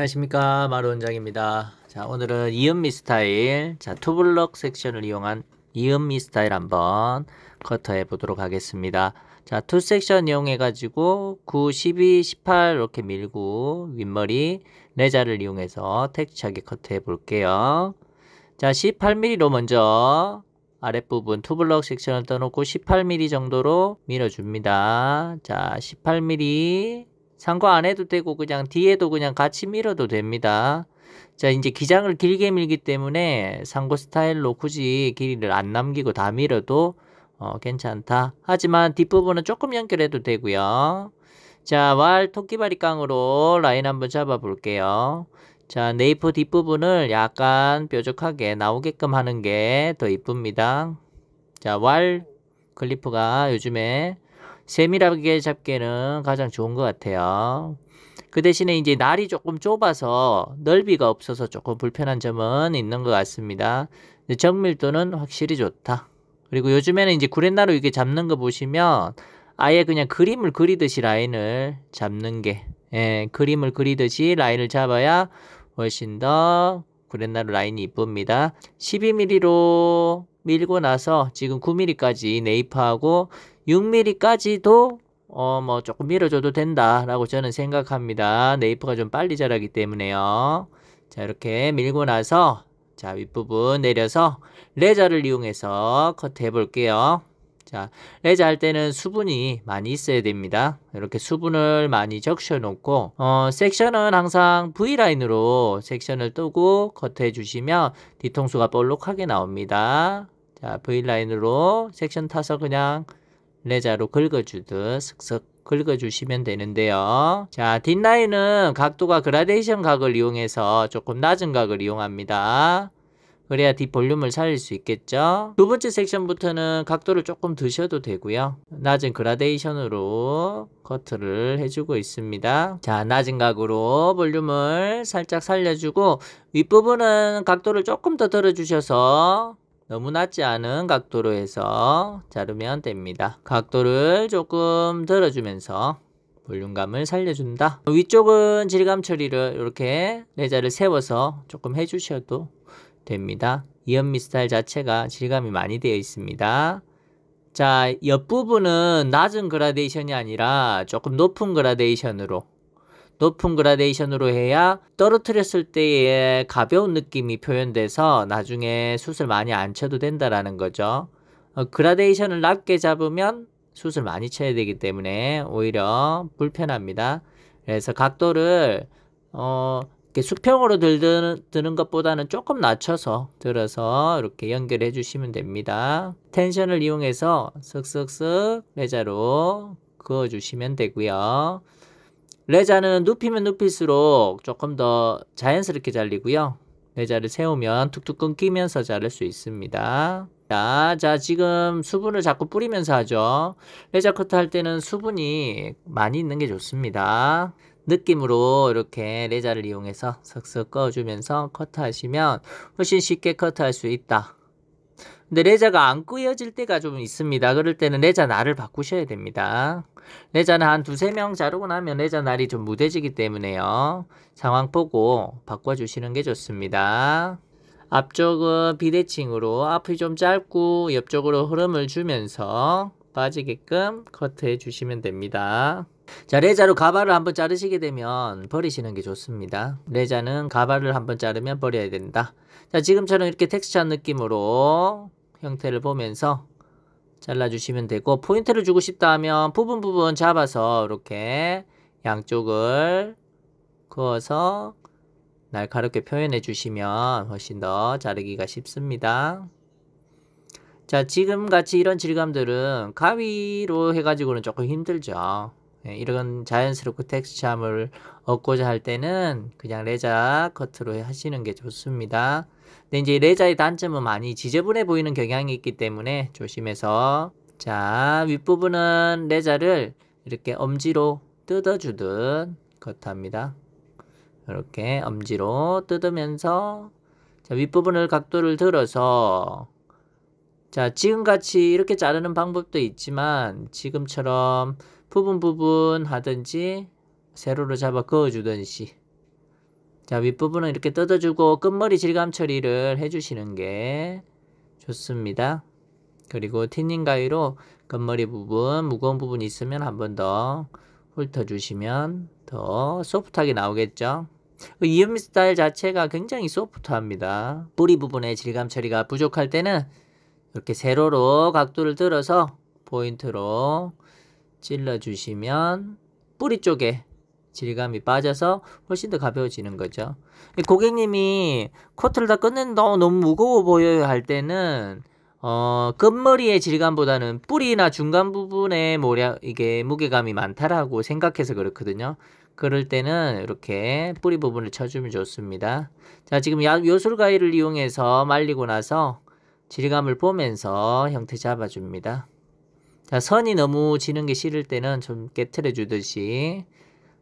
안녕하십니까 마루원장입니다 자 오늘은 이음미 스타일 자 투블럭 섹션을 이용한 이음미 스타일 한번 커터해 보도록 하겠습니다 자투 섹션 이용해 가지고 9 12 18 이렇게 밀고 윗머리 내자를 이용해서 택스하게 커트해 볼게요 자 18mm로 먼저 아랫부분 투블럭 섹션을 떠놓고 18mm 정도로 밀어줍니다 자 18mm 상고안 해도 되고 그냥 뒤에도 그냥 같이 밀어도 됩니다. 자 이제 기장을 길게 밀기 때문에 상고 스타일로 굳이 길이를 안 남기고 다 밀어도 어, 괜찮다. 하지만 뒷부분은 조금 연결해도 되고요. 자, 왈 토끼바리 깡으로 라인 한번 잡아 볼게요. 자, 네이프 뒷부분을 약간 뾰족하게 나오게끔 하는 게 더 이쁩니다. 자, 왈 클리프가 요즘에 세밀하게 잡기에는 가장 좋은 것 같아요. 그 대신에 이제 날이 조금 좁아서 넓이가 없어서 조금 불편한 점은 있는 것 같습니다. 정밀도는 확실히 좋다. 그리고 요즘에는 이제 구렛나루 이게 잡는 거 보시면 아예 그냥 그림을 그리듯이 라인을 잡는 게 예, 그림을 그리듯이 라인을 잡아야 훨씬 더 구렛나루 라인이 이쁩니다. 12mm로 밀고 나서 지금 9mm까지 네이프하고 6mm까지도 어, 뭐 조금 밀어줘도 된다라고 저는 생각합니다. 네이프가 좀 빨리 자라기 때문에요. 자, 이렇게 밀고 나서 자, 윗부분 내려서 레저를 이용해서 커트해 볼게요. 자, 레저할 때는 수분이 많이 있어야 됩니다. 이렇게 수분을 많이 적셔 놓고 어, 섹션은 항상 V라인으로 섹션을 뜨고 커트해 주시면 뒤통수가 볼록하게 나옵니다. 자, V라인으로 섹션 타서 그냥 레자로 긁어주듯 슥슥 긁어주시면 되는데요. 자, 뒷라인은 각도가 그라데이션 각을 이용해서 조금 낮은 각을 이용합니다. 그래야 뒷볼륨을 살릴 수 있겠죠. 두 번째 섹션부터는 각도를 조금 드셔도 되고요. 낮은 그라데이션으로 커트를 해주고 있습니다. 자, 낮은 각으로 볼륨을 살짝 살려주고 윗부분은 각도를 조금 더 들어주셔서 너무 낮지 않은 각도로 해서 자르면 됩니다. 각도를 조금 들어주면서 볼륨감을 살려준다. 위쪽은 질감 처리를 이렇게 레자를 세워서 조금 해주셔도 됩니다. 이연미 스타일 자체가 질감이 많이 되어 있습니다. 자, 옆부분은 낮은 그라데이션이 아니라 조금 높은 그라데이션으로 높은 그라데이션으로 해야 떨어뜨렸을 때의 가벼운 느낌이 표현돼서 나중에 숱을 많이 안 쳐도 된다라는 거죠. 어, 그라데이션을 낮게 잡으면 숱을 많이 쳐야 되기 때문에 오히려 불편합니다. 그래서 각도를 어, 이렇게 수평으로 들드는, 드는 것보다는 조금 낮춰서 들어서 이렇게 연결해 주시면 됩니다. 텐션을 이용해서 슥슥슥 레자로 그어 주시면 되고요. 레자는 눕히면 눕힐수록 조금 더 자연스럽게 잘리고요. 레자를 세우면 툭툭 끊기면서 자를 수 있습니다. 자, 자 지금 수분을 자꾸 뿌리면서 하죠. 레자 커트 할 때는 수분이 많이 있는 게 좋습니다. 느낌으로 이렇게 레자를 이용해서 석석 꺼주면서 커트하시면 훨씬 쉽게 커트할 수 있다. 근데 레자가 안꾸여질 때가 좀 있습니다. 그럴 때는 레자 날을 바꾸셔야 됩니다. 레자는 한 두세 명 자르고 나면 레자 날이 좀 무뎌지기 때문에요. 상황 보고 바꿔주시는 게 좋습니다. 앞쪽은 비대칭으로 앞이 좀 짧고 옆쪽으로 흐름을 주면서 빠지게끔 커트해 주시면 됩니다. 자 레자로 가발을 한번 자르시게 되면 버리시는 게 좋습니다 레자는 가발을 한번 자르면 버려야 된다 자 지금처럼 이렇게 텍스처한 느낌으로 형태를 보면서 잘라주시면 되고 포인트를 주고 싶다 하면 부분 부분 잡아서 이렇게 양쪽을 그어서 날카롭게 표현해 주시면 훨씬 더 자르기가 쉽습니다. 자 지금 같이 이런 질감들은 가위로 해가지고는 조금 힘들죠. 예, 이런 자연스럽고 텍스처함을 얻고자 할 때는 그냥 레자 커트로 하시는 게 좋습니다. 근데 이제 레자의 단점은 많이 지저분해 보이는 경향이 있기 때문에 조심해서 자 윗부분은 레자를 이렇게 엄지로 뜯어주듯 컷합니다. 이렇게 엄지로 뜯으면서 자, 윗부분을 각도를 들어서 자 지금같이 이렇게 자르는 방법도 있지만 지금처럼 부분 부분 하든지 세로로 잡아 그어주든지 자 윗부분은 이렇게 뜯어주고 끝머리 질감 처리를 해주시는 게 좋습니다. 그리고 틴닝 가위로 끝머리 부분, 무거운 부분이 있으면 한 번 더 훑어주시면 더 소프트하게 나오겠죠. 이음 스타일 자체가 굉장히 소프트합니다. 뿌리 부분의 질감 처리가 부족할 때는 이렇게 세로로 각도를 들어서 포인트로 찔러주시면 뿌리 쪽에 질감이 빠져서 훨씬 더 가벼워지는 거죠. 고객님이 코트를 다 끝낸다 너무 무거워 보여요 할 때는 어, 끝머리의 질감보다는 뿌리나 중간 부분에 모략 이게 무게감이 많다라고 생각해서 그렇거든요. 그럴 때는 이렇게 뿌리 부분을 쳐주면 좋습니다. 자, 지금 요술 가위를 이용해서 말리고 나서 질감을 보면서 형태 잡아줍니다. 자, 선이 너무 지는 게 싫을 때는 좀 깨트려 주듯이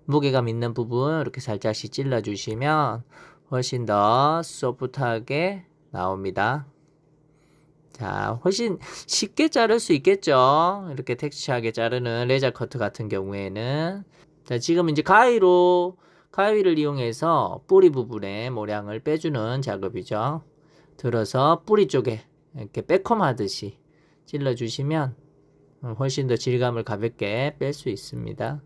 무게감 있는 부분 이렇게 살짝씩 찔러 주시면 훨씬 더 소프트하게 나옵니다. 자, 훨씬 쉽게 자를 수 있겠죠. 이렇게 텍스처하게 자르는 레자 커트 같은 경우에는 자, 지금 이제 가위로 가위를 이용해서 뿌리 부분에 모량을 빼주는 작업이죠. 들어서 뿌리 쪽에 이렇게 빼꼼하듯이 찔러 주시면 어, 훨씬 더 질감을 가볍게 뺄 수 있습니다.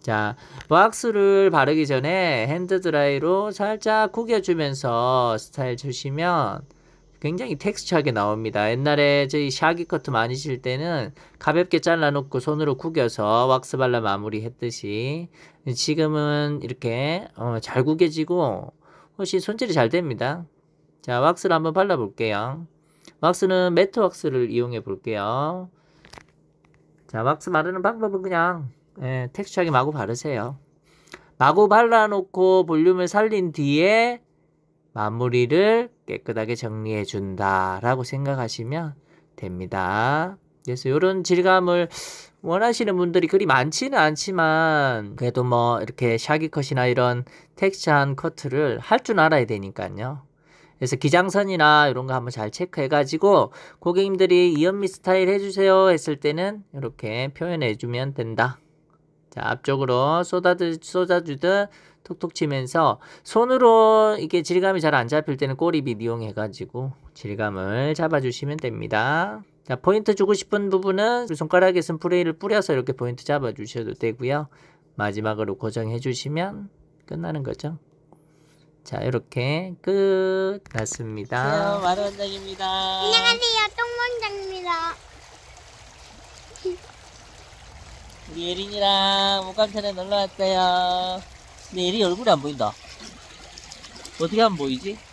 자, wax를 바르기 전에 핸드드라이로 살짝 구겨주면서 스타일 주시면 굉장히 텍스처하게 나옵니다. 옛날에 저희 샤기 커트 많이 칠 때는 가볍게 잘라놓고 손으로 구겨서 왁스 발라 마무리했듯이 지금은 이렇게 어, 잘 구겨지고 훨씬 손질이 잘 됩니다. 자, 왁스를 한번 발라볼게요. 왁스는 매트 왁스를 이용해 볼게요. 자 왁스 바르는 방법은 그냥 예, 텍스처하게 마구 바르세요. 마구 발라놓고 볼륨을 살린 뒤에 마무리를 깨끗하게 정리해 준다라고 생각하시면 됩니다. 그래서 이런 질감을 원하시는 분들이 그리 많지는 않지만 그래도 뭐 이렇게 샤기컷이나 이런 텍스처한 커트를 할 줄 알아야 되니까요. 그래서 기장선이나 이런 거 한번 잘 체크해가지고 고객님들이 이현미 스타일 해주세요 했을 때는 이렇게 표현해주면 된다. 자, 앞쪽으로 쏟아주, 쏟아주듯 톡톡 치면서 손으로 이게 질감이 잘 안 잡힐 때는 꼬리빗 이용해가지고 질감을 잡아주시면 됩니다. 자, 포인트 주고 싶은 부분은 손가락에 스프레이를 뿌려서 이렇게 포인트 잡아주셔도 되고요. 마지막으로 고정해주시면 끝나는 거죠. 자, 이렇게 끝 났습니다. 안녕하세요, 마루 원장입니다. 안녕하세요, 똥원장입니다. 우리 예린이랑 목감천에 놀러 왔어요. 근데 예린 얼굴이 안 보인다. 어떻게 하면 보이지?